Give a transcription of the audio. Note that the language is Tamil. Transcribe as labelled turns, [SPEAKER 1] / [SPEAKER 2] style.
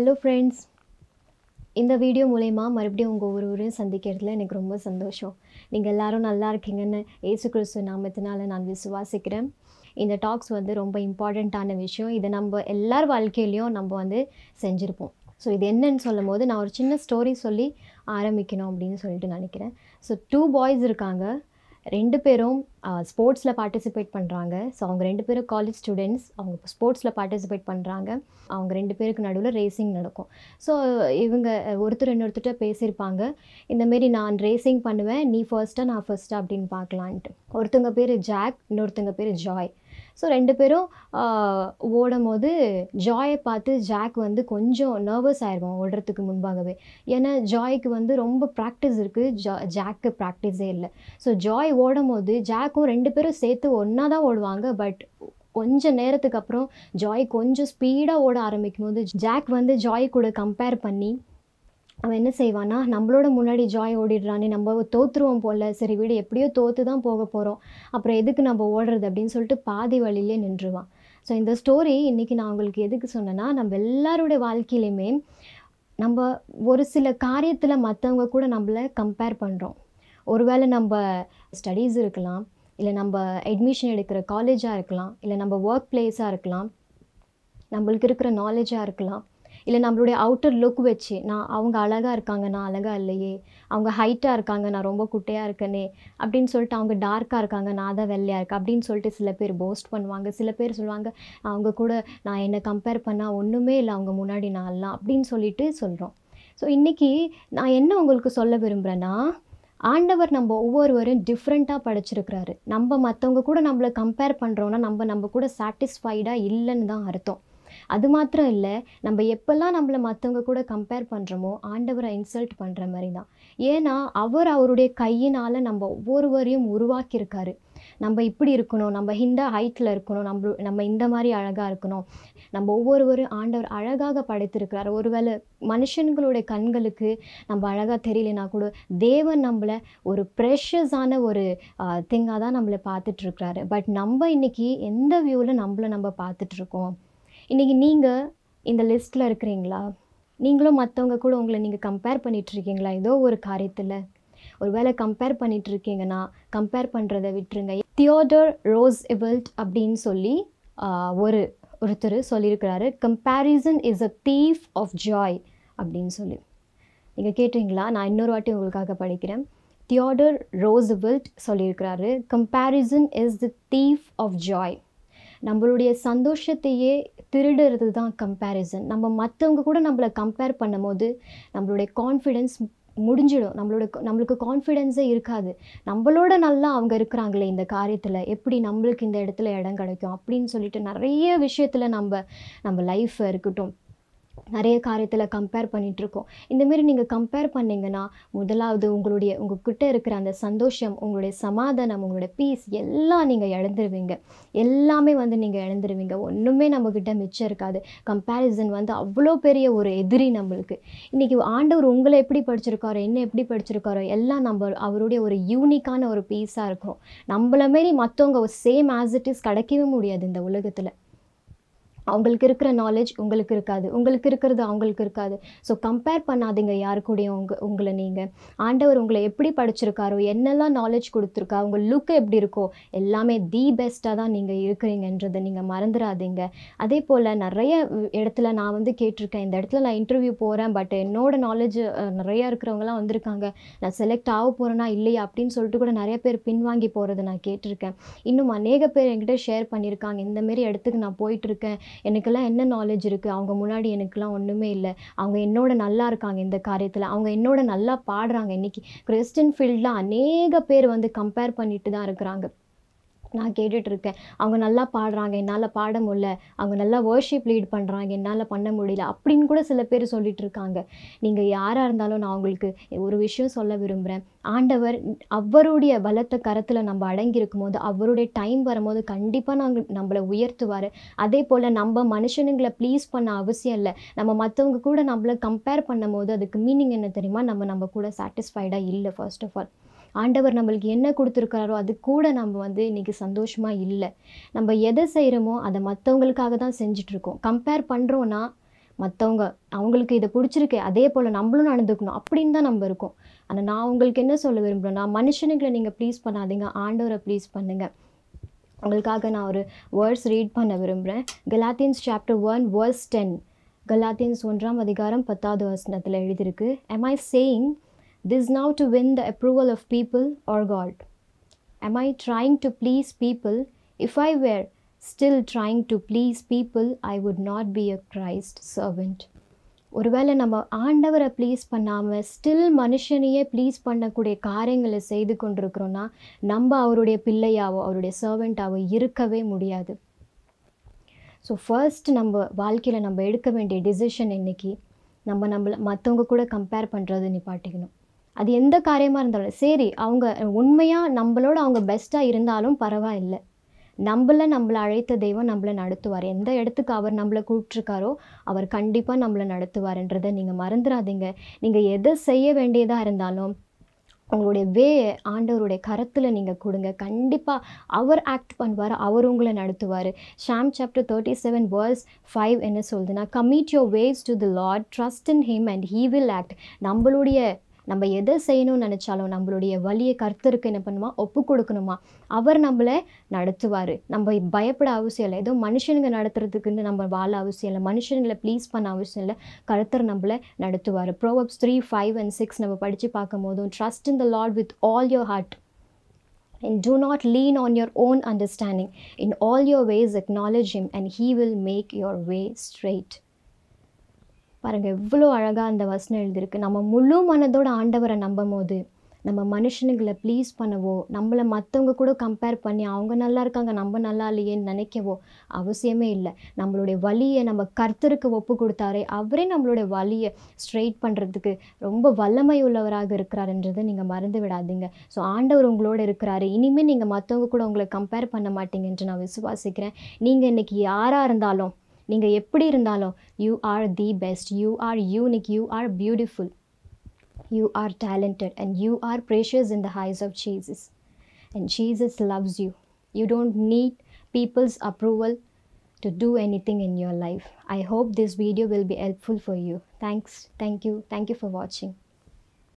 [SPEAKER 1] ஹலோ ஃப்ரெண்ட்ஸ் இந்த வீடியோ மூலயமா மறுபடியும் உங்கள் ஒருவரையும் சந்திக்கிறதுல எனக்கு ரொம்ப சந்தோஷம் நீங்கள் எல்லோரும் நல்லா இருக்கீங்கன்னு ஏசு கிறிஸ்து நாமத்தினால நான் விசுவாசிக்கிறேன் இந்த டாக்ஸ் வந்து ரொம்ப இம்பார்ட்டண்ட்டான விஷயம் இதை நம்ம எல்லார் வாழ்க்கையிலையும் நம்ம வந்து செஞ்சுருப்போம் ஸோ இது என்னன்னு சொல்லும் போது நான் ஒரு சின்ன ஸ்டோரி சொல்லி ஆரம்பிக்கணும் அப்படின்னு சொல்லிட்டு நினைக்கிறேன் ஸோ டூ பாய்ஸ் இருக்காங்க ரெண்டு பேரும் ஸ்போர்ட்ஸில் பார்ட்டிசிபேட் பண்ணுறாங்க ஸோ அவங்க ரெண்டு பேரும் காலேஜ் ஸ்டூடெண்ட்ஸ் அவங்க ஸ்போர்ட்ஸில் பார்ட்டிசிபேட் பண்ணுறாங்க அவங்க ரெண்டு பேருக்கு நடுவில் ரேசிங் நடக்கும் ஸோ இவங்க ஒருத்தர் இன்னொருத்தர்கிட்ட பேசியிருப்பாங்க இந்தமாரி நான் ரேசிங் பண்ணுவேன் நீ ஃபர்ஸ்ட்டாக நான் ஃபர்ஸ்ட்டாக அப்படின்னு பார்க்கலான்ட்டு ஒருத்தங்க பேர் ஜாக் இன்னொருத்தங்க பேர் ஜாய் ஸோ ரெண்டு பேரும் ஓடும் போது ஜாயை பார்த்து ஜாக் வந்து கொஞ்சம் நர்வஸ் ஆயிடுவான் ஓடுறதுக்கு முன்பாகவே ஏன்னா ஜாய்க்கு வந்து ரொம்ப ப்ராக்டிஸ் இருக்குது ஜா ஜாக்கு ப்ராக்டிஸே இல்லை ஸோ ஜாய் ஓடும் போது ஜாக்கும் ரெண்டு பேரும் சேர்த்து ஒன்றா தான் ஓடுவாங்க பட் கொஞ்சம் நேரத்துக்கு அப்புறம் ஜாய் கொஞ்சம் ஸ்பீடாக ஓட ஆரம்பிக்கும் போது ஜாக் வந்து ஜாய் கூட கம்பேர் பண்ணி அவன் என்ன செய்வான்னா நம்மளோட முன்னாடி ஜாய் ஓடிடுறானே நம்ம தோற்றுருவோம் போல் சரி வீடு எப்படியோ தோற்று தான் போக போகிறோம் அப்புறம் எதுக்கு நம்ம ஓடுறது அப்படின்னு சொல்லிட்டு பாதி வழியிலே நின்றுவான் ஸோ இந்த ஸ்டோரி இன்றைக்கி நான் உங்களுக்கு எதுக்கு சொன்னேன்னா நம்ம எல்லாருடைய வாழ்க்கையிலையுமே நம்ம ஒரு சில காரியத்தில் மற்றவங்க கூட நம்மளை கம்பேர் பண்ணுறோம் ஒருவேளை நம்ம ஸ்டடீஸ் இருக்கலாம் இல்லை நம்ம அட்மிஷன் எடுக்கிற காலேஜாக இருக்கலாம் இல்லை நம்ம ஒர்க் பிளேஸாக இருக்கலாம் நம்மளுக்கு இருக்கிற நாலேஜாக இருக்கலாம் இல்லை நம்மளுடைய அவுட்டர் லுக் வச்சு நான் அவங்க அழகாக இருக்காங்க நான் அழகாக இல்லையே அவங்க ஹைட்டாக இருக்காங்க நான் ரொம்ப குட்டையாக இருக்கனே அப்படின்னு சொல்லிட்டு அவங்க டார்க்காக இருக்காங்க நான் தான் வெள்ளையாக இருக்கேன் அப்படின்னு சொல்லிட்டு சில பேர் போஸ்ட் பண்ணுவாங்க சில பேர் சொல்லுவாங்க அவங்க கூட நான் என்னை கம்பேர் பண்ணால் ஒன்றுமே இல்லை அவங்க முன்னாடி நான் எல்லாம் அப்படின்னு சொல்லிட்டு சொல்கிறோம் ஸோ இன்றைக்கி நான் என்ன உங்களுக்கு சொல்ல விரும்புகிறேன்னா ஆண்டவர் நம்ம ஒவ்வொருவரும் டிஃப்ரெண்ட்டாக படைச்சிருக்கிறாரு நம்ம மற்றவங்க கூட நம்மளை கம்பேர் பண்ணுறோன்னா நம்ம நம்ம கூட சாட்டிஸ்ஃபைடாக இல்லைன்னு தான் அர்த்தம் அது மாத்திரம் இல்லை நம்ம எப்பெல்லாம் நம்மளை மற்றவங்க கூட கம்பேர் பண்ணுறோமோ ஆண்டவரை இன்சல்ட் பண்ணுற மாதிரி தான் ஏன்னா அவர் அவருடைய கையினால் நம்ம ஒவ்வொருவரையும் உருவாக்கியிருக்காரு நம்ம இப்படி இருக்கணும் நம்ம இந்த ஹைட்டில் இருக்கணும் நம்ம நம்ம இந்த மாதிரி அழகாக இருக்கணும் நம்ம ஒவ்வொருவரும் ஆண்டவர் அழகாக படைத்திருக்கிறார் ஒருவேளை மனுஷன்களுடைய கண்களுக்கு நம்ம அழகாக தெரியலனா கூட தேவன் நம்மளை ஒரு ப்ரெஷஸான ஒரு திங்காக தான் நம்மளை பார்த்துட்ருக்கிறாரு பட் நம்ம இன்றைக்கி எந்த வியூவில் நம்மளை நம்ம பார்த்துட்ருக்கோம் இன்றைக்கி நீங்கள் இந்த லிஸ்ட்டில் இருக்கிறீங்களா நீங்களும் மற்றவங்க கூட உங்களை நீங்கள் கம்பேர் பண்ணிகிட்ருக்கீங்களா ஏதோ ஒரு காரியத்தில் ஒரு வேளை கம்பேர் பண்ணிகிட்ருக்கீங்கன்னா கம்பேர் பண்ணுறதை விட்டுருங்க தியோடர் ரோஸ் எவல்ட் அப்படின்னு சொல்லி ஒரு ஒருத்தர் சொல்லியிருக்கிறாரு comparison is a thief of joy அப்படின்னு சொல்லி நீங்கள் கேட்டீங்களா நான் இன்னொரு வாட்டி உங்களுக்காக படிக்கிறேன் தியோடர் ரோஸ் ரோஸ்வெல்ட் சொல்லியிருக்கிறாரு comparison is the thief of joy நம்மளுடைய சந்தோஷத்தையே திருடுறது தான் கம்பேரிசன் நம்ம மற்றவங்க கூட நம்மளை கம்பேர் பண்ணும்போது நம்மளுடைய கான்ஃபிடென்ஸ் முடிஞ்சிடும் நம்மளோட நம்மளுக்கு கான்ஃபிடென்ஸே இருக்காது நம்மளோட நல்லா அவங்க இருக்கிறாங்களே இந்த காரியத்தில் எப்படி நம்மளுக்கு இந்த இடத்துல இடம் கிடைக்கும் அப்படின்னு சொல்லிட்டு நிறைய விஷயத்தில் நம்ம நம்ம லைஃப் இருக்கட்டும் நிறைய காரியத்தில் கம்பேர் பண்ணிகிட்ருக்கோம் இந்தமாரி நீங்கள் கம்பேர் பண்ணிங்கன்னா முதலாவது உங்களுடைய உங்கள்கிட்ட இருக்கிற அந்த சந்தோஷம் உங்களுடைய சமாதானம் உங்களுடைய பீஸ் எல்லாம் நீங்கள் இழந்துருவீங்க எல்லாமே வந்து நீங்கள் இழந்துருவீங்க ஒன்றுமே நம்மக்கிட்ட மிச்சம் இருக்காது கம்பேரிசன் வந்து அவ்வளோ பெரிய ஒரு எதிரி நம்மளுக்கு இன்றைக்கி ஆண்டவர் உங்களை எப்படி படிச்சிருக்காரோ என்ன எப்படி படிச்சிருக்காரோ எல்லாம் நம்ம அவருடைய ஒரு யூனிக்கான ஒரு பீஸாக நம்மள நம்மளமாரி மற்றவங்க சேம் ஆஸ் இட் இஸ் கிடைக்கவே முடியாது இந்த உலகத்தில் அவங்களுக்கு இருக்கிற நாலேஜ் உங்களுக்கு இருக்காது உங்களுக்கு இருக்கிறது அவங்களுக்கு இருக்காது ஸோ கம்பேர் பண்ணாதீங்க யாரு கூடயும் உங்க உங்களை நீங்கள் ஆண்டவர் உங்களை எப்படி படிச்சிருக்காரோ என்னெல்லாம் நாலேஜ் கொடுத்துருக்கா உங்கள் லுக் எப்படி இருக்கோ எல்லாமே தி பெஸ்ட்டாக தான் நீங்கள் இருக்கிறீங்கன்றதை நீங்கள் மறந்துடாதீங்க அதே போல் நிறைய இடத்துல நான் வந்து கேட்டிருக்கேன் இந்த இடத்துல நான் இன்டர்வியூ போகிறேன் பட் என்னோடய நாலேஜ் நிறையா இருக்கிறவங்களாம் வந்திருக்காங்க நான் செலக்ட் ஆக போகிறேன்னா இல்லையா அப்படின்னு சொல்லிட்டு கூட நிறைய பேர் பின்வாங்கி போகிறத நான் கேட்டிருக்கேன் இன்னும் அநேக பேர் என்கிட்ட ஷேர் பண்ணியிருக்காங்க இந்தமாரி இடத்துக்கு நான் போயிட்டுருக்கேன் எனக்கெல்லாம் என்ன நாலேஜ் இருக்குது அவங்க முன்னாடி எனக்கெல்லாம் ஒன்றுமே இல்லை அவங்க என்னோட நல்லா இருக்காங்க இந்த காரியத்தில் அவங்க என்னோட நல்லா பாடுறாங்க இன்றைக்கி கிறிஸ்டின் ஃபீல்டில் அநேக பேர் வந்து கம்பேர் பண்ணிட்டு தான் இருக்கிறாங்க நான் கேட்டுட்ருக்கேன் அவங்க நல்லா பாடுறாங்க என்னால் பாட முடியல அவங்க நல்லா வேர்ஷிப் லீட் பண்ணுறாங்க என்னால் பண்ண முடியல அப்படின்னு கூட சில பேர் சொல்லிகிட்டு இருக்காங்க நீங்கள் யாராக இருந்தாலும் நான் அவங்களுக்கு ஒரு விஷயம் சொல்ல விரும்புகிறேன் ஆண்டவர் அவருடைய பலத்த கரத்தில் நம்ம அடங்கியிருக்கும் போது அவருடைய டைம் வரும்போது கண்டிப்பாக நாங்கள் நம்மளை உயர்த்துவார் அதே போல் நம்ம மனுஷனுங்களை ப்ளீஸ் பண்ண அவசியம் இல்லை நம்ம மற்றவங்க கூட நம்மளை கம்பேர் பண்ணும் போது அதுக்கு மீனிங் என்ன தெரியுமா நம்ம நம்ம கூட சாட்டிஸ்ஃபைடாக இல்லை ஃபர்ஸ்ட் ஆஃப் ஆல் ஆண்டவர் நம்மளுக்கு என்ன கொடுத்துருக்கிறாரோ அது கூட நம்ம வந்து இன்றைக்கி சந்தோஷமாக இல்லை நம்ம எதை செய்கிறோமோ அதை மற்றவங்களுக்காக தான் செஞ்சிட்ருக்கோம் கம்பேர் பண்ணுறோன்னா மற்றவங்க அவங்களுக்கு இதை பிடிச்சிருக்கு அதே போல் நம்மளும் நடந்துக்கணும் அப்படின்னு தான் நம்ம இருக்கோம் ஆனால் நான் உங்களுக்கு என்ன சொல்ல விரும்புகிறேன்னா மனுஷனுங்களை நீங்கள் ப்ளீஸ் பண்ணாதீங்க ஆண்டவரை ப்ளீஸ் பண்ணுங்கள் உங்களுக்காக நான் ஒரு வேர்ட்ஸ் ரீட் பண்ண விரும்புகிறேன் Galatians chapter one verse ten Galatians ஒன்றாம் அதிகாரம் பத்தாவது வசனத்தில் எழுதியிருக்கு am I saying This now to win the approval of people or God. Am I trying to please people? If I were still trying to please people, I would not be a Christ servant. ஒருவேளை நம்ம ஆண்டவரை ப்ளீஸ் பண்ணாமல் ஸ்டில் மனுஷனையே ப்ளீஸ் பண்ணக்கூடிய காரியங்களை செய்து கொண்டிருக்கிறோன்னா நம்ம அவருடைய பிள்ளையாவோ அவருடைய சர்வெண்ட்டாவோ இருக்கவே முடியாது ஸோ ஃபர்ஸ்ட் நம்ம வாழ்க்கையில் நம்ம எடுக்க வேண்டிய டிசிஷன் இன்றைக்கி நம்ம நம்மளை மற்றவங்க கூட கம்பேர் பண்ணுறது நிப்பாட்டிக்கணும் அது எந்த காரியமாக இருந்தாலும் சரி அவங்க உண்மையாக நம்மளோட அவங்க பெஸ்ட்டாக இருந்தாலும் பரவாயில்லை நம்மள நம்மளை அழைத்த தெய்வம் நம்மளை நடத்துவார் எந்த இடத்துக்கு அவர் நம்மளை கூப்பிட்ருக்காரோ அவர் கண்டிப்பாக நம்மளை நடத்துவார்ன்றதை நீங்கள் மறந்துடாதீங்க நீங்கள் எதை செய்ய வேண்டியதாக இருந்தாலும் உங்களுடைய வே ஆண்டவருடைய கரத்தில் நீங்கள் கொடுங்க கண்டிப்பாக அவர் ஆக்ட் பண்ணுவார் அவர் உங்களை நடத்துவார் psalm chapter thirty seven verse five என்ன சொல்லுதுன்னா commit your ways to the Lord trust in him and he will act நம்மளுடைய நம்ம எதை செய்யணும்னு நினச்சாலும் நம்மளுடைய வழியை கருத்தருக்கு என்ன பண்ணுமா ஒப்பு கொடுக்கணுமா அவர் நம்மளை நடத்துவார் நம்ம பயப்பட அவசியம் இல்லை ஏதோ மனுஷனுங்க நடத்துறதுக்குன்னு நம்ம வாழ அவசியம் இல்லை மனுஷனுங்களை ப்ளீஸ் பண்ண அவசியம் இல்லை கருத்தர் நம்மளை நடத்துவார் Proverbs three five and six நம்ம படித்து பார்க்கும் போதும் trust in the Lord with all your heart and do not lean on your own understanding in all your ways acknowledge and he will make your way straight பாருங்கள் எவ்வளோ அழகாக அந்த வசனம் எழுதியிருக்கு நம்ம முழு மனதோட ஆண்டவரை நம்பும் போது நம்ம மனுஷனுங்களை ப்ளீஸ் பண்ணவோ நம்மளை மற்றவங்க கூட கம்பேர் பண்ணி அவங்க நல்லா இருக்காங்க நம்ம நல்லா இல்லையேன்னு நினைக்கவோ அவசியமே இல்லை நம்மளுடைய வழியை நம்ம கர்த்தருக்கு ஒப்பு கொடுத்தாரே அவரே நம்மளுடைய வழியை ஸ்ட்ரெயிட் பண்ணுறதுக்கு ரொம்ப வல்லமை உள்ளவராக இருக்கிறாருன்றதை நீங்கள் மறந்து விடாதீங்க ஸோ ஆண்டவர் உங்களோட இருக்கிறாரு இனிமேல் நீங்கள் மற்றவங்க கூட உங்களை கம்பேர் பண்ண மாட்டீங்கன்று நான் விசுவாசிக்கிறேன் நீங்கள் இன்றைக்கி யாராக இருந்தாலும் நீங்கள் எப்படி இருந்தாலும் you are the best you are unique you are beautiful you are talented and you are precious in the eyes of Jesus and Jesus loves you you don't need people's approval to do anything in your life. I hope this video will be helpful for you. Thanks. Thank you. Thank you for watching.